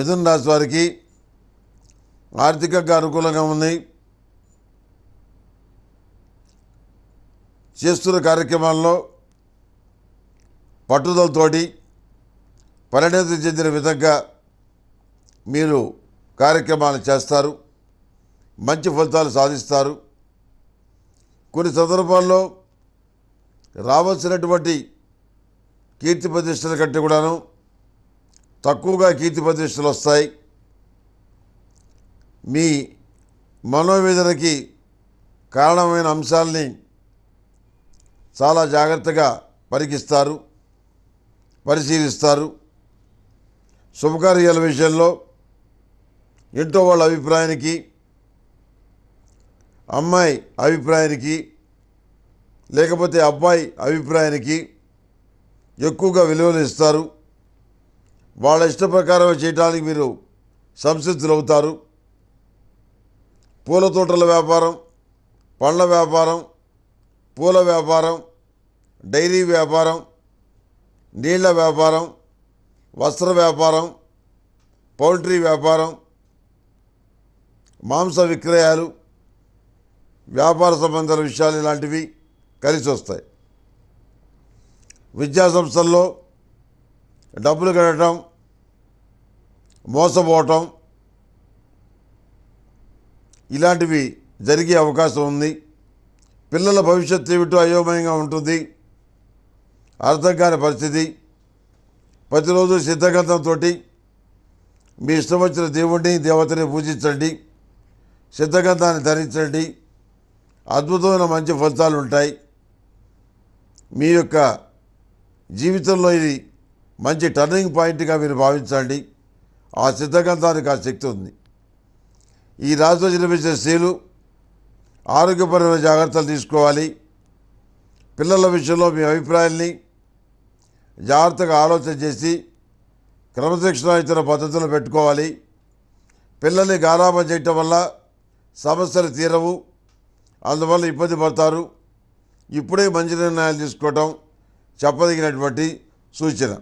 మిథున్ రాశి వారికి ఆర్థికంగా అనుకూలంగా ఉంది చేస్తున్న కార్యక్రమాల్లో పట్టుదలతోటి పరిణతి చెందిన విధంగా మీరు కార్యక్రమాలు చేస్తారు మంచి ఫలితాలు సాధిస్తారు కొన్ని సందర్భాల్లో రావాల్సినటువంటి కీర్తి ప్రతిష్టల కంటే కూడాను తక్కువగా కీర్తి ప్రతిష్టలు వస్తాయి మీ మనోవేదనకి కారణమైన అంశాలని చాలా జాగ్రత్తగా పరికిస్తారు పరిశీలిస్తారు శుభకార్యాల విషయంలో ఇంట్లో వాళ్ళ అభిప్రాయానికి అమ్మాయి అభిప్రాయానికి లేకపోతే అబ్బాయి అభిప్రాయానికి ఎక్కువగా విలువలు ఇస్తారు వాళ్ళ ఇష్ట ప్రకారం చేయడానికి మీరు సంసిద్ధులవుతారు పూల తోటల వ్యాపారం పండ్ల వ్యాపారం పూల వ్యాపారం డైరీ వ్యాపారం నీళ్ల వ్యాపారం వస్త్ర వ్యాపారం పౌల్ట్రీ వ్యాపారం మాంస విక్రయాలు వ్యాపార సంబంధాల విషయాలు ఇలాంటివి కలిసి వస్తాయి విద్యాసంస్థల్లో డబ్బులు కట్టడం మోసపోవటం ఇలాంటివి జరిగే అవకాశం ఉంది పిల్లల భవిష్యత్తు ఏమిటో అయోమయంగా ఉంటుంది అర్థం కాని పరిస్థితి ప్రతిరోజు సిద్ధగంధంతో మీ ఇష్టం వచ్చిన దేవుణ్ణి దేవతని పూజించండి సిద్ధగంధాన్ని ధరించండి అద్భుతమైన మంచి ఫలితాలు ఉంటాయి మీ యొక్క జీవితంలో ఇది మంచి టర్నింగ్ పాయింట్గా మీరు భావించండి ఆ సిద్ధగంధానికి ఆ శక్తి ఉంది ఈ రాశిలో జన్మించిన స్త్రీలు ఆరోగ్యపరమైన జాగ్రత్తలు తీసుకోవాలి పిల్లల విషయంలో మీ అభిప్రాయాల్ని జాగ్రత్తగా ఆలోచన చేసి క్రమశిక్షణ ఇతర పద్ధతులు పెట్టుకోవాలి పిల్లల్ని గారాభం చేయటం వల్ల సమస్యలు తీరవు అందువల్ల ఇబ్బంది పడతారు ఇప్పుడే మంచి నిర్ణయాలు తీసుకోవటం చెప్పదగినటువంటి సూచన